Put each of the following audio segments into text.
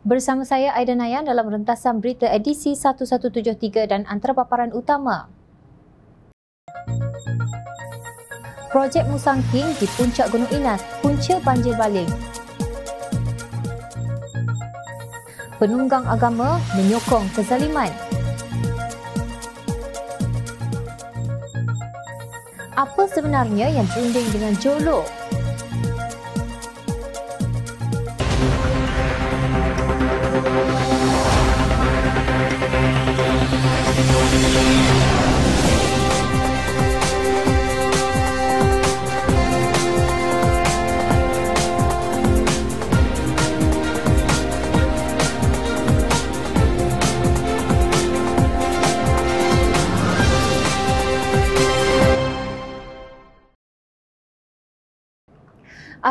Bersama saya Aidan Ayan dalam rentasan berita edisi 1173 dan antara paparan utama. Projek Musang King di puncak Gunung Inas, punca banjir baling. Penunggang agama menyokong kezaliman. Apa sebenarnya yang berunding dengan Jolok?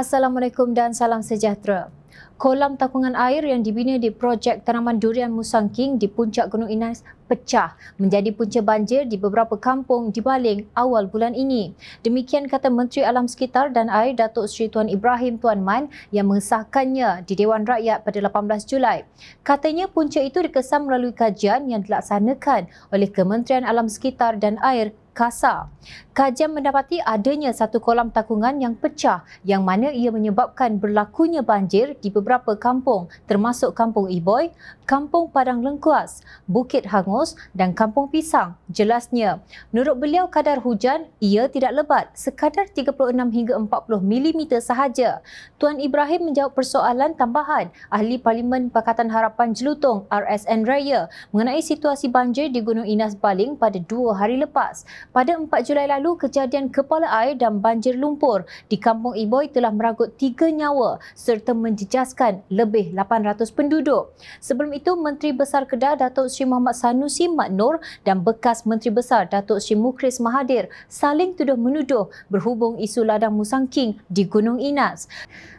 Assalamualaikum dan salam sejahtera. Kolam takungan air yang dibina di projek tanaman durian Musang King di puncak Gunung Inas pecah menjadi punca banjir di beberapa kampung di Baling awal bulan ini. Demikian kata Menteri Alam Sekitar dan Air Datuk Seri Tuan Ibrahim Tuan Man yang mengesahkannya di Dewan Rakyat pada 18 Julai. Katanya punca itu dikesan melalui kajian yang dilaksanakan oleh Kementerian Alam Sekitar dan Air Kasa kajian mendapati adanya satu kolam takungan yang pecah yang mana ia menyebabkan berlakunya banjir di beberapa kampung termasuk Kampung Iboy, Kampung Padang Lengkuas, Bukit Hangus dan Kampung Pisang jelasnya. Menurut beliau kadar hujan ia tidak lebat sekadar 36 hingga 40 mm sahaja. Tuan Ibrahim menjawab persoalan tambahan Ahli Parlimen Pakatan Harapan Jelutong RSN Raya mengenai situasi banjir di Gunung Inas Baling pada dua hari lepas. Pada 4 Julai lalu, lalu kejadian kepala air dan banjir lumpur di Kampung Iboi telah meragut tiga nyawa serta menjejaskan lebih 800 penduduk. Sebelum itu, Menteri Besar Kedah Datuk Sri Muhammad Sanusi Mat Nur dan bekas Menteri Besar Datuk Sri Mukris Mahathir saling tuduh menuduh berhubung isu ladang Musang King di Gunung Inas.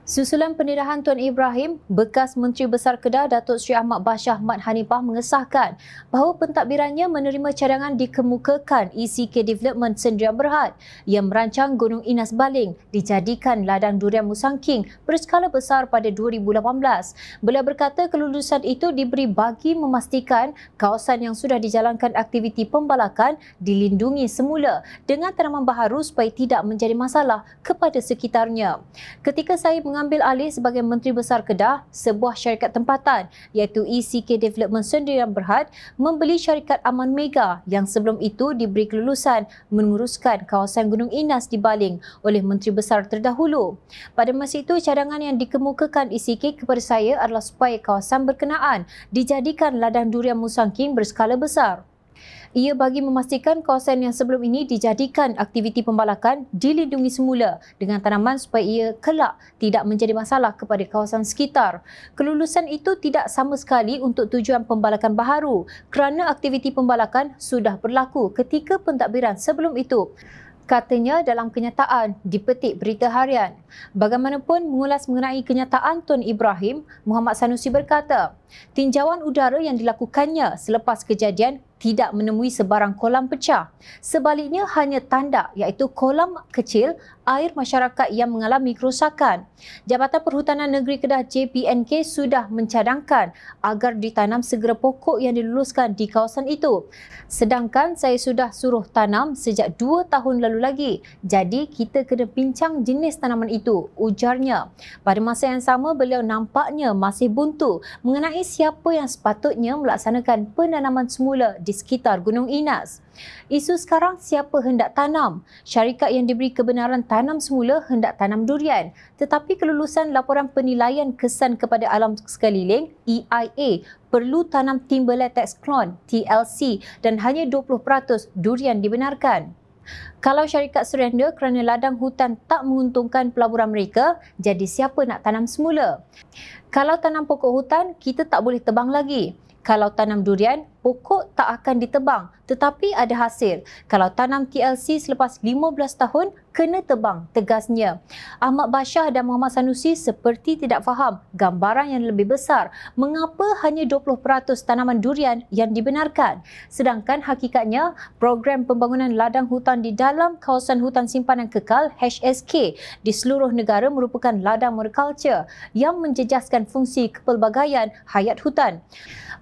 Susulan penirahan Tuan Ibrahim, bekas Menteri Besar Kedah Datuk Sri Ahmad Bashah Mat Hanifah mengesahkan bahawa pentadbirannya menerima cadangan dikemukakan ECK Development Sendirian Durian Berhad yang merancang Gunung Inas Baling dijadikan ladang durian musangking berskala besar pada 2018. Beliau berkata kelulusan itu diberi bagi memastikan kawasan yang sudah dijalankan aktiviti pembalakan dilindungi semula dengan tanaman baharu supaya tidak menjadi masalah kepada sekitarnya. Ketika saya mengambil alih sebagai Menteri Besar Kedah, sebuah syarikat tempatan iaitu ECK Development Sendirian Berhad membeli syarikat Aman Mega yang sebelum itu diberi kelulusan mengurus menguruskan kawasan Gunung Inas di Baling oleh Menteri Besar terdahulu. Pada masa itu, cadangan yang dikemukakan ECK kepada saya adalah supaya kawasan berkenaan dijadikan ladang durian musangking berskala besar ia bagi memastikan kawasan yang sebelum ini dijadikan aktiviti pembalakan dilindungi semula dengan tanaman supaya ia kelak tidak menjadi masalah kepada kawasan sekitar. Kelulusan itu tidak sama sekali untuk tujuan pembalakan baharu kerana aktiviti pembalakan sudah berlaku ketika pentadbiran sebelum itu katanya dalam kenyataan di petik berita harian. Bagaimanapun mengulas mengenai kenyataan Tun Ibrahim, Muhammad Sanusi berkata, tinjauan udara yang dilakukannya selepas kejadian tidak menemui sebarang kolam pecah. Sebaliknya hanya tanda, iaitu kolam kecil air masyarakat yang mengalami kerosakan. Jabatan Perhutanan Negeri Kedah JPNK sudah mencadangkan agar ditanam segera pokok yang diluluskan di kawasan itu. Sedangkan saya sudah suruh tanam sejak dua tahun lalu lagi. Jadi kita kena bincang jenis tanaman itu, ujarnya. Pada masa yang sama, beliau nampaknya masih buntu mengenai siapa yang sepatutnya melaksanakan penanaman semula di di sekitar Gunung Inas. Isu sekarang siapa hendak tanam? Syarikat yang diberi kebenaran tanam semula hendak tanam durian. Tetapi kelulusan laporan penilaian kesan kepada alam sekeliling EIA perlu tanam timber latex klon TLC dan hanya 20% durian dibenarkan. Kalau syarikat surrender kerana ladang hutan tak menguntungkan pelaburan mereka, jadi siapa nak tanam semula? Kalau tanam pokok hutan, kita tak boleh tebang lagi kalau tanam durian, pokok tak akan ditebang tetapi ada hasil. Kalau tanam TLC selepas 15 tahun, kena tebang, tegasnya. Ahmad Bashah dan Muhammad Sanusi seperti tidak faham gambaran yang lebih besar. Mengapa hanya 20% tanaman durian yang dibenarkan? Sedangkan hakikatnya, program pembangunan ladang hutan di dalam kawasan hutan simpanan kekal HSK di seluruh negara merupakan ladang monoculture yang menjejaskan fungsi kepelbagaian hayat hutan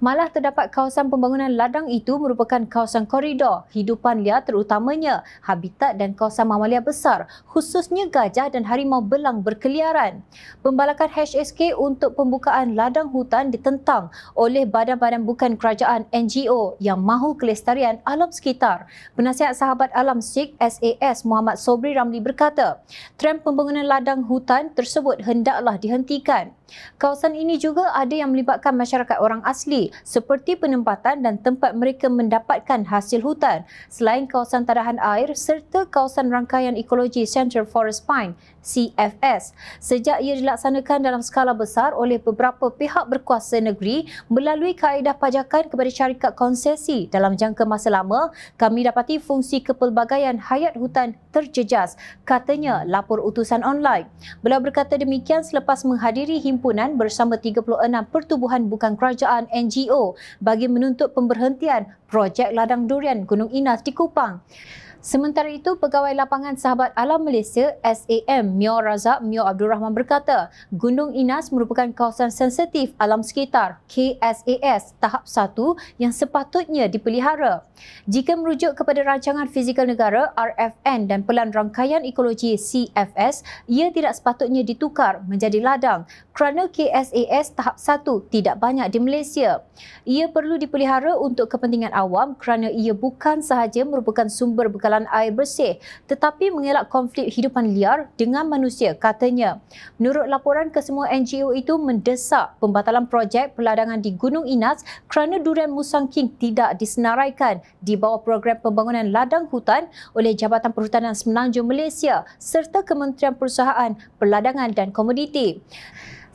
malah terdapat kawasan pembangunan ladang itu merupakan kawasan koridor hidupan liar terutamanya habitat dan kawasan mamalia besar khususnya gajah dan harimau belang berkeliaran. Pembalakan HSK untuk pembukaan ladang hutan ditentang oleh badan-badan bukan kerajaan NGO yang mahu kelestarian alam sekitar. Penasihat sahabat alam SIG SAS Muhammad Sobri Ramli berkata, trend pembangunan ladang hutan tersebut hendaklah dihentikan. Kawasan ini juga ada yang melibatkan masyarakat orang asli seperti penempatan dan tempat mereka mendapatkan hasil hutan selain kawasan tadahan air serta kawasan rangkaian ekologi Central Forest Pine CFS. Sejak ia dilaksanakan dalam skala besar oleh beberapa pihak berkuasa negeri melalui kaedah pajakan kepada syarikat konsesi dalam jangka masa lama, kami dapati fungsi kepelbagaian hayat hutan terjejas, katanya lapor utusan online. Beliau berkata demikian selepas menghadiri himpunan perhimpunan bersama 36 pertubuhan bukan kerajaan NGO bagi menuntut pemberhentian projek ladang durian Gunung Inas di Kupang. Sementara itu, Pegawai Lapangan Sahabat Alam Malaysia SAM Mio Razak Mio Abdul Rahman berkata, Gunung Inas merupakan kawasan sensitif alam sekitar KSAS tahap 1 yang sepatutnya dipelihara. Jika merujuk kepada Rancangan Fizikal Negara RFN dan Pelan Rangkaian Ekologi CFS, ia tidak sepatutnya ditukar menjadi ladang kerana KSAS tahap 1 tidak banyak di Malaysia. Ia perlu dipelihara untuk kepentingan awam kerana ia bukan sahaja merupakan sumber bekalan kawasan air bersih tetapi mengelak konflik hidupan liar dengan manusia katanya. Menurut laporan kesemua NGO itu mendesak pembatalan projek peladangan di Gunung Inas kerana durian Musang King tidak disenaraikan di bawah program pembangunan ladang hutan oleh Jabatan Perhutanan Semenanjung Malaysia serta Kementerian Perusahaan, Peladangan dan Komoditi.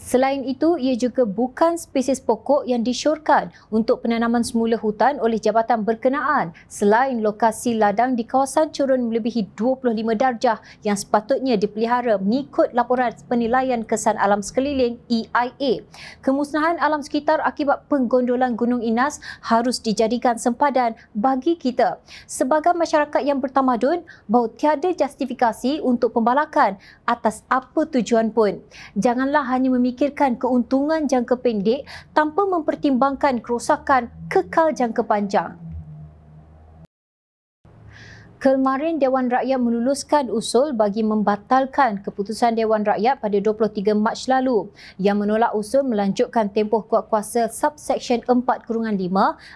Selain itu, ia juga bukan spesies pokok yang disyorkan untuk penanaman semula hutan oleh jabatan berkenaan selain lokasi ladang di kawasan curun melebihi 25 darjah yang sepatutnya dipelihara mengikut laporan penilaian kesan alam sekeliling EIA. Kemusnahan alam sekitar akibat penggondolan Gunung Inas harus dijadikan sempadan bagi kita. Sebagai masyarakat yang bertamadun, bahawa tiada justifikasi untuk pembalakan atas apa tujuan pun. Janganlah hanya memikirkan memikirkan keuntungan jangka pendek tanpa mempertimbangkan kerosakan kekal jangka panjang. Kemarin Dewan Rakyat meluluskan usul bagi membatalkan keputusan Dewan Rakyat pada 23 Mac lalu yang menolak usul melanjutkan tempoh kuat kuasa Subsection 4-5 Kurungan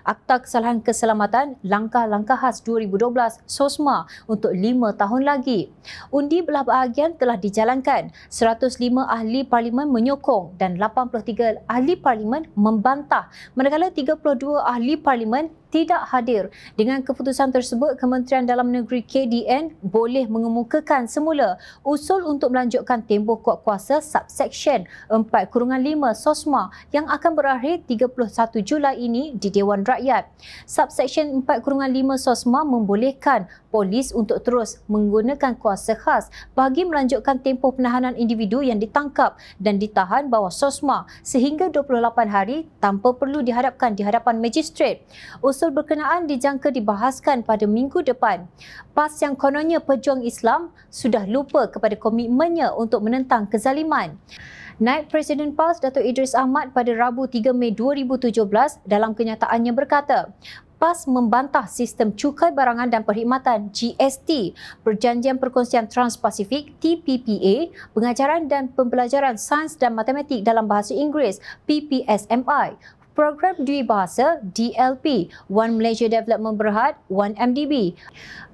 Akta Kesalahan Keselamatan Langkah-Langkah Khas 2012 SOSMA untuk 5 tahun lagi. Undi belah bahagian telah dijalankan. 105 ahli parlimen menyokong dan 83 ahli parlimen membantah. Manakala 32 ahli parlimen tidak hadir. Dengan keputusan tersebut, Kementerian Dalam Negeri KDN boleh mengemukakan semula usul untuk melanjutkan tempoh kuat kuasa subsection 4 kurungan 5 SOSMA yang akan berakhir 31 Julai ini di Dewan Rakyat. Subsection 4 kurungan 5 SOSMA membolehkan polis untuk terus menggunakan kuasa khas bagi melanjutkan tempoh penahanan individu yang ditangkap dan ditahan bawah SOSMA sehingga 28 hari tanpa perlu dihadapkan di hadapan magistrate. Usul usul berkenaan dijangka dibahaskan pada minggu depan. PAS yang kononnya pejuang Islam sudah lupa kepada komitmennya untuk menentang kezaliman. Naib Presiden PAS Datuk Idris Ahmad pada Rabu 3 Mei 2017 dalam kenyataannya berkata, PAS membantah sistem cukai barangan dan perkhidmatan GST, Perjanjian Perkongsian trans Transpasifik TPPA, Pengajaran dan Pembelajaran Sains dan Matematik dalam Bahasa Inggeris PPSMI, program Dwi Bahasa DLP, One Malaysia Development Berhad, One MDB.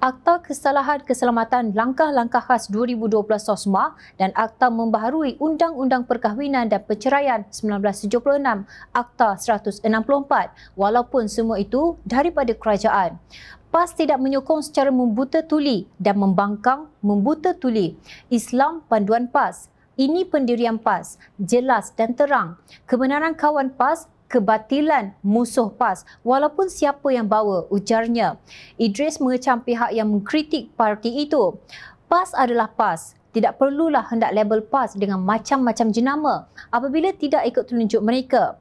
Akta Kesalahan Keselamatan Langkah-Langkah Khas 2012 SOSMA dan Akta Membaharui Undang-Undang Perkahwinan dan Perceraian 1976, Akta 164, walaupun semua itu daripada kerajaan. PAS tidak menyokong secara membuta tuli dan membangkang membuta tuli. Islam panduan PAS. Ini pendirian PAS. Jelas dan terang. Kebenaran kawan PAS kebatilan musuh PAS walaupun siapa yang bawa ujarnya. Idris mengecam pihak yang mengkritik parti itu. PAS adalah PAS. Tidak perlulah hendak label PAS dengan macam-macam jenama apabila tidak ikut telunjuk mereka.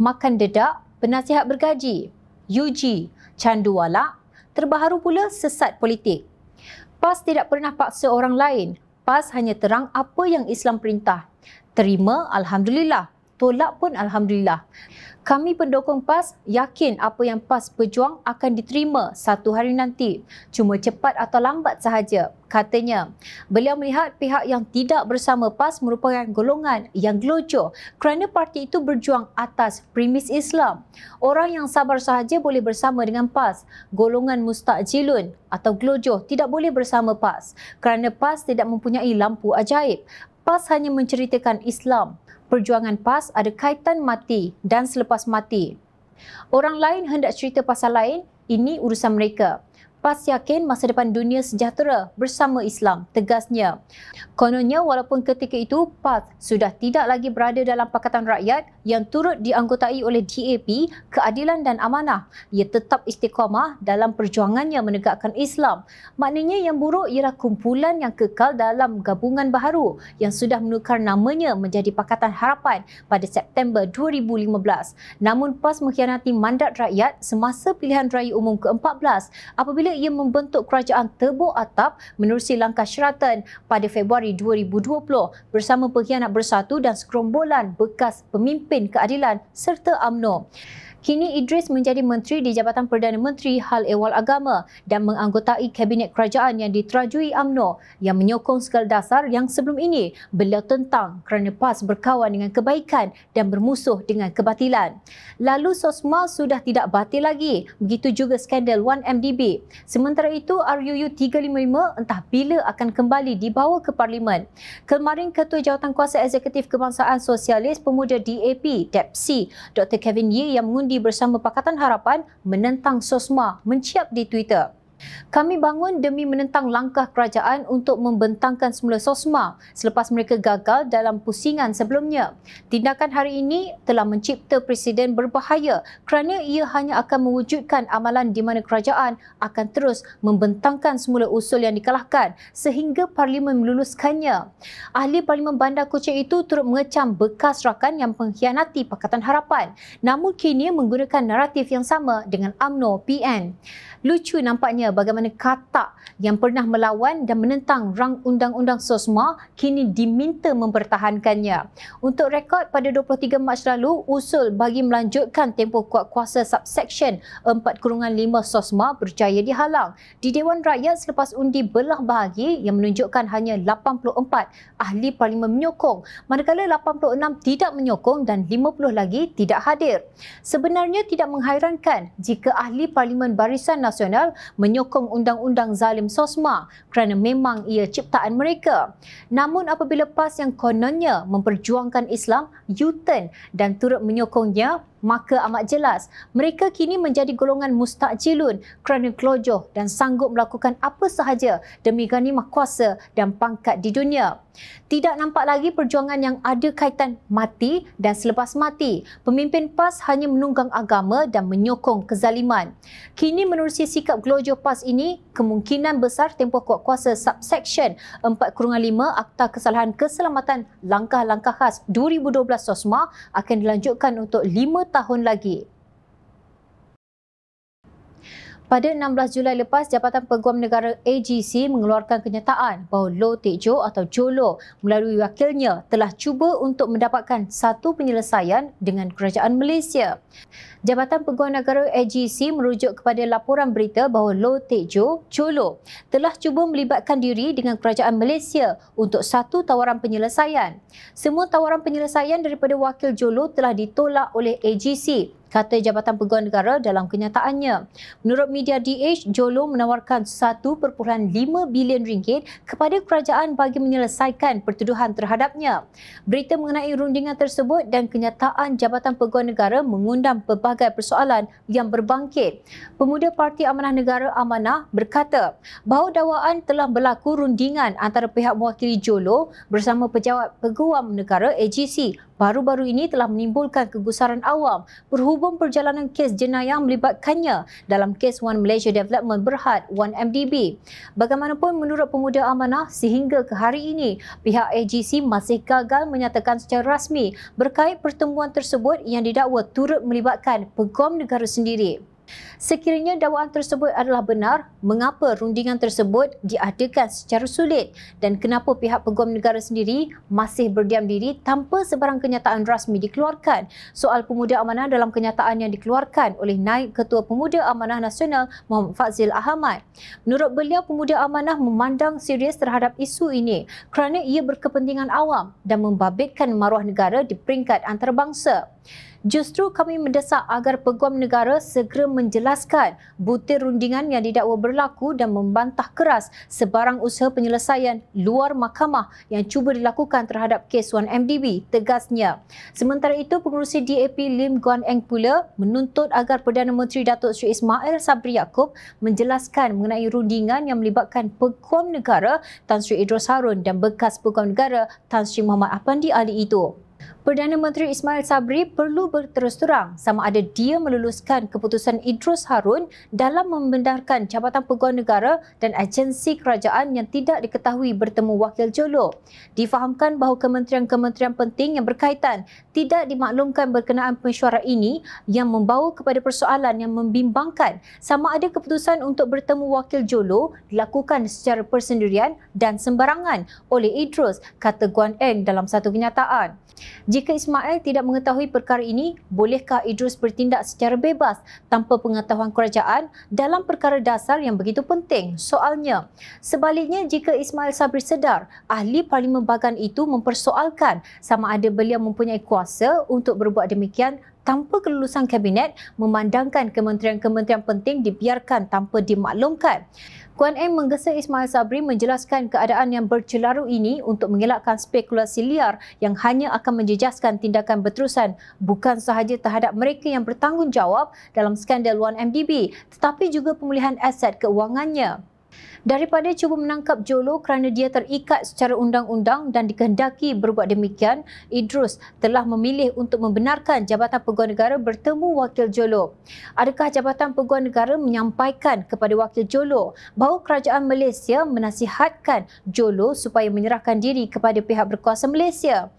Makan dedak, penasihat bergaji, UG, candu walak, terbaharu pula sesat politik. PAS tidak pernah paksa orang lain. PAS hanya terang apa yang Islam perintah. Terima Alhamdulillah tolak pun Alhamdulillah. Kami pendukung PAS yakin apa yang PAS berjuang akan diterima satu hari nanti. Cuma cepat atau lambat sahaja, katanya. Beliau melihat pihak yang tidak bersama PAS merupakan golongan yang gelojo kerana parti itu berjuang atas premis Islam. Orang yang sabar sahaja boleh bersama dengan PAS. Golongan mustajilun atau gelojo tidak boleh bersama PAS kerana PAS tidak mempunyai lampu ajaib. PAS hanya menceritakan Islam perjuangan PAS ada kaitan mati dan selepas mati. Orang lain hendak cerita pasal lain, ini urusan mereka terlepas yakin masa depan dunia sejahtera bersama Islam, tegasnya. Kononnya, walaupun ketika itu PAS sudah tidak lagi berada dalam Pakatan Rakyat yang turut dianggotai oleh DAP, Keadilan dan Amanah, ia tetap istiqamah dalam perjuangannya menegakkan Islam. Maknanya yang buruk ialah kumpulan yang kekal dalam gabungan baharu yang sudah menukar namanya menjadi Pakatan Harapan pada September 2015. Namun PAS mengkhianati mandat rakyat semasa pilihan raya umum ke-14 apabila ia membentuk kerajaan tebu atap menerusi langkah syaratan pada Februari 2020 bersama pengkhianat bersatu dan segerombolan bekas pemimpin keadilan serta UMNO. Kini Idris menjadi menteri di Jabatan Perdana Menteri Hal Ewal Agama dan menganggotai Kabinet Kerajaan yang diterajui UMNO yang menyokong segala dasar yang sebelum ini beliau tentang kerana PAS berkawan dengan kebaikan dan bermusuh dengan kebatilan. Lalu SOSMA sudah tidak batil lagi. Begitu juga skandal 1MDB. Sementara itu RUU 355 entah bila akan kembali dibawa ke Parlimen. Kemarin Ketua Jawatan Kuasa Eksekutif Kebangsaan Sosialis Pemuda DAP, DAPC, Dr. Kevin Yee yang mengundi bersama Pakatan Harapan menentang SOSMA menciap di Twitter. Kami bangun demi menentang langkah kerajaan untuk membentangkan semula SOSMA selepas mereka gagal dalam pusingan sebelumnya. Tindakan hari ini telah mencipta presiden berbahaya kerana ia hanya akan mewujudkan amalan di mana kerajaan akan terus membentangkan semula usul yang dikalahkan sehingga parlimen meluluskannya. Ahli Parlimen Bandar Kuching itu turut mengecam bekas rakan yang mengkhianati Pakatan Harapan namun kini menggunakan naratif yang sama dengan AMNO PN. Lucu nampaknya misalnya bagaimana kata yang pernah melawan dan menentang rang undang-undang SOSMA kini diminta mempertahankannya. Untuk rekod pada 23 Mac lalu, usul bagi melanjutkan tempoh kuat kuasa subsection 4-5 kurungan SOSMA berjaya dihalang. Di Dewan Rakyat selepas undi belah bahagi yang menunjukkan hanya 84 ahli parlimen menyokong manakala 86 tidak menyokong dan 50 lagi tidak hadir. Sebenarnya tidak menghairankan jika ahli parlimen Barisan Nasional menyokong menyokong undang-undang zalim SOSMA kerana memang ia ciptaan mereka. Namun apabila PAS yang kononnya memperjuangkan Islam, yuten dan turut menyokongnya, maka amat jelas mereka kini menjadi golongan mustajilun kerana kelojoh dan sanggup melakukan apa sahaja demi ganimah kuasa dan pangkat di dunia. Tidak nampak lagi perjuangan yang ada kaitan mati dan selepas mati. Pemimpin PAS hanya menunggang agama dan menyokong kezaliman. Kini menerusi sikap Glojo PAS ini, kemungkinan besar tempoh kuat kuasa subsection 45 Akta Kesalahan Keselamatan Langkah-Langkah Khas 2012 SOSMA akan dilanjutkan untuk 5 tahun lagi. Pada 16 Julai lepas, Jabatan Peguam Negara AGC mengeluarkan kenyataan bahawa Lo Tek Jo atau Jolo melalui wakilnya telah cuba untuk mendapatkan satu penyelesaian dengan kerajaan Malaysia. Jabatan Peguam Negara AGC merujuk kepada laporan berita bahawa Lo Tek Jo, Jolo telah cuba melibatkan diri dengan kerajaan Malaysia untuk satu tawaran penyelesaian. Semua tawaran penyelesaian daripada wakil Jolo telah ditolak oleh AGC kata Jabatan Peguam Negara dalam kenyataannya. Menurut media DH, Jolo menawarkan 1.5 bilion ringgit kepada kerajaan bagi menyelesaikan pertuduhan terhadapnya. Berita mengenai rundingan tersebut dan kenyataan Jabatan Peguam Negara mengundang pelbagai persoalan yang berbangkit. Pemuda Parti Amanah Negara Amanah berkata bahawa dakwaan telah berlaku rundingan antara pihak mewakili Jolo bersama pejabat peguam negara AGC baru-baru ini telah menimbulkan kegusaran awam berhubung perjalanan kes jenayah melibatkannya dalam kes One Malaysia Development Berhad 1MDB. Bagaimanapun menurut pemuda amanah sehingga ke hari ini pihak AGC masih gagal menyatakan secara rasmi berkait pertemuan tersebut yang didakwa turut melibatkan peguam negara sendiri. Sekiranya dakwaan tersebut adalah benar, mengapa rundingan tersebut diadakan secara sulit dan kenapa pihak peguam negara sendiri masih berdiam diri tanpa sebarang kenyataan rasmi dikeluarkan? Soal pemuda amanah dalam kenyataan yang dikeluarkan oleh Naib Ketua Pemuda Amanah Nasional Muhammad Fazil Ahmad. Menurut beliau, pemuda amanah memandang serius terhadap isu ini kerana ia berkepentingan awam dan membabitkan maruah negara di peringkat antarabangsa. Justru kami mendesak agar peguam negara segera menjelaskan butir rundingan yang didakwa berlaku dan membantah keras sebarang usaha penyelesaian luar mahkamah yang cuba dilakukan terhadap kes 1MDB, tegasnya. Sementara itu, pengurusi DAP Lim Guan Eng pula menuntut agar Perdana Menteri Datuk Seri Ismail Sabri Yaakob menjelaskan mengenai rundingan yang melibatkan peguam negara Tan Sri Idrus Harun dan bekas peguam negara Tan Sri Muhammad Afandi Ali itu. Perdana Menteri Ismail Sabri perlu berterus terang sama ada dia meluluskan keputusan Idrus Harun dalam membendarkan Jabatan Peguam Negara dan agensi kerajaan yang tidak diketahui bertemu wakil Jolo. Difahamkan bahawa kementerian-kementerian penting yang berkaitan tidak dimaklumkan berkenaan mesyuarat ini yang membawa kepada persoalan yang membimbangkan sama ada keputusan untuk bertemu wakil Jolo dilakukan secara persendirian dan sembarangan oleh Idrus, kata Guan Eng dalam satu kenyataan. Jika Ismail tidak mengetahui perkara ini, bolehkah Idrus bertindak secara bebas tanpa pengetahuan kerajaan dalam perkara dasar yang begitu penting? Soalnya, sebaliknya jika Ismail Sabri sedar, ahli parlimen bagan itu mempersoalkan sama ada beliau mempunyai kuasa untuk berbuat demikian tanpa kelulusan kabinet memandangkan kementerian-kementerian penting dibiarkan tanpa dimaklumkan. Kuan M menggesa Ismail Sabri menjelaskan keadaan yang bercelaru ini untuk mengelakkan spekulasi liar yang hanya akan menjejaskan tindakan berterusan bukan sahaja terhadap mereka yang bertanggungjawab dalam skandal 1MDB tetapi juga pemulihan aset keuangannya. Daripada cuba menangkap Jolo kerana dia terikat secara undang-undang dan dikehendaki berbuat demikian, Idrus telah memilih untuk membenarkan Jabatan Peguam Negara bertemu Wakil Jolo. Adakah Jabatan Peguam Negara menyampaikan kepada Wakil Jolo bahawa Kerajaan Malaysia menasihatkan Jolo supaya menyerahkan diri kepada pihak berkuasa Malaysia?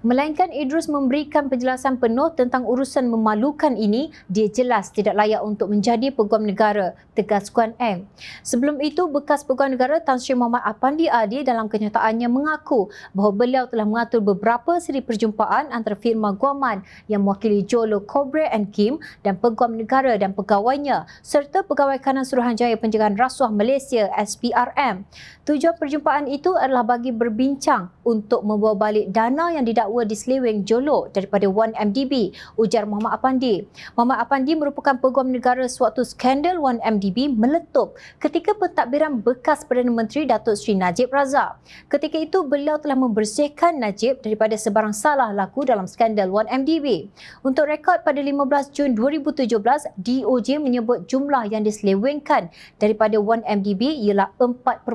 Melainkan Idrus memberikan penjelasan penuh tentang urusan memalukan ini, dia jelas tidak layak untuk menjadi peguam negara, tegas Kuan M. Sebelum itu, bekas peguam negara Tan Sri Muhammad Apandi Adi dalam kenyataannya mengaku bahawa beliau telah mengatur beberapa seri perjumpaan antara firma Guaman yang mewakili Jolo Cobra and Kim dan peguam negara dan pegawainya serta pegawai kanan Suruhanjaya Penjagaan Rasuah Malaysia SPRM. Tujuan perjumpaan itu adalah bagi berbincang untuk membawa balik dana yang didapati didakwa diseleweng jolok daripada 1MDB, ujar Muhammad Apandi. Muhammad Apandi merupakan peguam negara sewaktu skandal 1MDB meletup ketika pentadbiran bekas Perdana Menteri Datuk Seri Najib Razak. Ketika itu, beliau telah membersihkan Najib daripada sebarang salah laku dalam skandal 1MDB. Untuk rekod pada 15 Jun 2017, DOJ menyebut jumlah yang diselewengkan daripada 1MDB ialah 4.5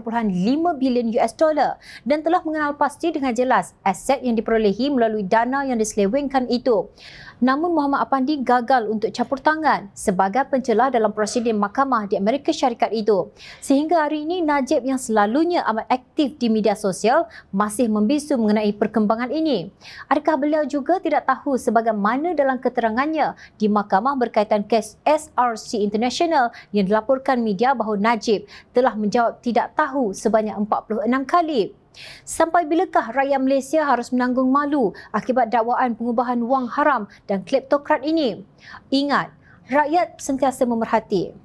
bilion US dollar dan telah mengenal pasti dengan jelas aset yang diperolehi melalui dana yang diselewengkan itu. Namun Muhammad Apandi gagal untuk campur tangan sebagai pencelah dalam prosiding mahkamah di Amerika Syarikat itu. Sehingga hari ini Najib yang selalunya amat aktif di media sosial masih membisu mengenai perkembangan ini. Adakah beliau juga tidak tahu sebagaimana dalam keterangannya di mahkamah berkaitan kes SRC International yang dilaporkan media bahawa Najib telah menjawab tidak tahu sebanyak 46 kali. Sampai bilakah rakyat Malaysia harus menanggung malu akibat dakwaan pengubahan wang haram dan kleptokrat ini? Ingat, rakyat sentiasa memerhati.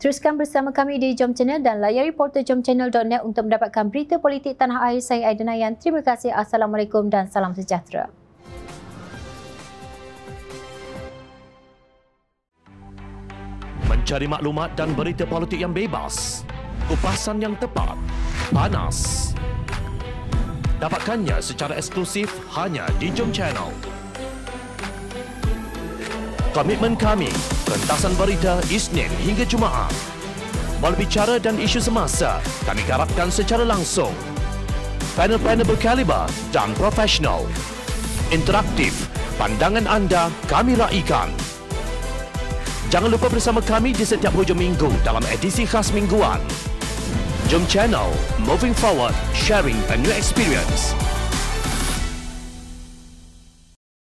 Teruskan bersama kami di Jom Channel dan layari portal jomchannel.net untuk mendapatkan berita politik tanah air saya Aidan Ayan. Terima kasih. Assalamualaikum dan salam sejahtera. Mencari maklumat dan berita politik yang bebas. Kupasan yang tepat. Panas. Dapatkannya secara eksklusif hanya di Jom Channel. Komitmen kami, rentasan berita Isnin hingga Jumaat. Berbicara dan isu semasa, kami garapkan secara langsung. Panel-panel berkaliber dan profesional. Interaktif, pandangan anda kami raikan. Jangan lupa bersama kami di setiap hujung minggu dalam edisi khas mingguan. Jom channel Moving Forward Sharing a New Experience.